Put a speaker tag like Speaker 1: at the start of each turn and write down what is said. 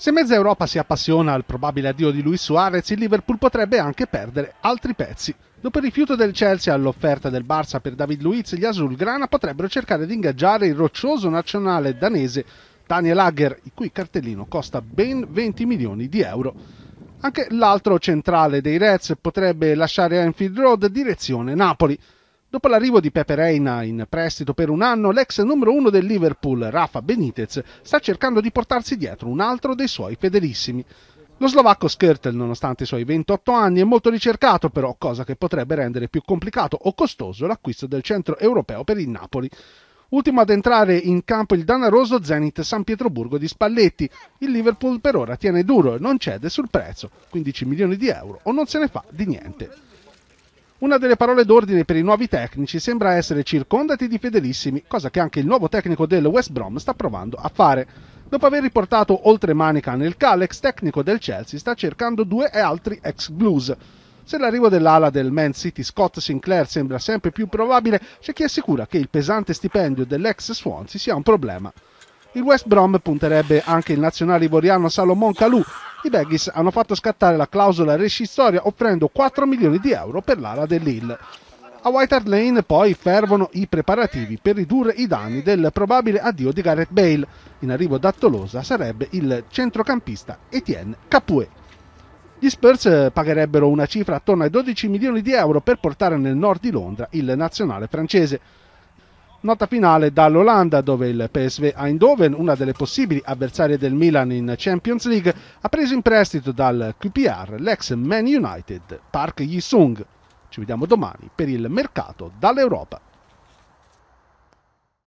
Speaker 1: Se mezza Europa si appassiona al probabile addio di Luis Suarez, il Liverpool potrebbe anche perdere altri pezzi. Dopo il rifiuto del Chelsea all'offerta del Barça per David Luiz, gli Asulgrana potrebbero cercare di ingaggiare il roccioso nazionale danese Daniel Hager, il cui cartellino costa ben 20 milioni di euro. Anche l'altro centrale dei Reds potrebbe lasciare Anfield Road direzione Napoli. Dopo l'arrivo di Pepe Reina in prestito per un anno, l'ex numero uno del Liverpool, Rafa Benitez, sta cercando di portarsi dietro un altro dei suoi fedelissimi. Lo slovacco Skirtel, nonostante i suoi 28 anni, è molto ricercato, però, cosa che potrebbe rendere più complicato o costoso l'acquisto del centro europeo per il Napoli. Ultimo ad entrare in campo il danaroso Zenit San Pietroburgo di Spalletti. Il Liverpool per ora tiene duro e non cede sul prezzo, 15 milioni di euro, o non se ne fa di niente. Una delle parole d'ordine per i nuovi tecnici sembra essere circondati di fedelissimi, cosa che anche il nuovo tecnico del West Brom sta provando a fare. Dopo aver riportato oltre Manica nel Calex, tecnico del Chelsea sta cercando due e altri ex blues. Se l'arrivo dell'ala del Man City Scott Sinclair sembra sempre più probabile, c'è chi assicura che il pesante stipendio dell'ex Swansea sia un problema. Il West Brom punterebbe anche il nazionale ivoriano Salomon Kalou, i Baggies hanno fatto scattare la clausola rescissoria offrendo 4 milioni di euro per l'ala dell'Ill. A White Hart Lane poi fervono i preparativi per ridurre i danni del probabile addio di Gareth Bale. In arrivo da Tolosa sarebbe il centrocampista Etienne Capoue. Gli Spurs eh, pagherebbero una cifra attorno ai 12 milioni di euro per portare nel nord di Londra il nazionale francese. Nota finale dall'Olanda dove il PSV Eindhoven, una delle possibili avversarie del Milan in Champions League, ha preso in prestito dal QPR l'ex Man United Park yi sung Ci vediamo domani per il mercato dall'Europa.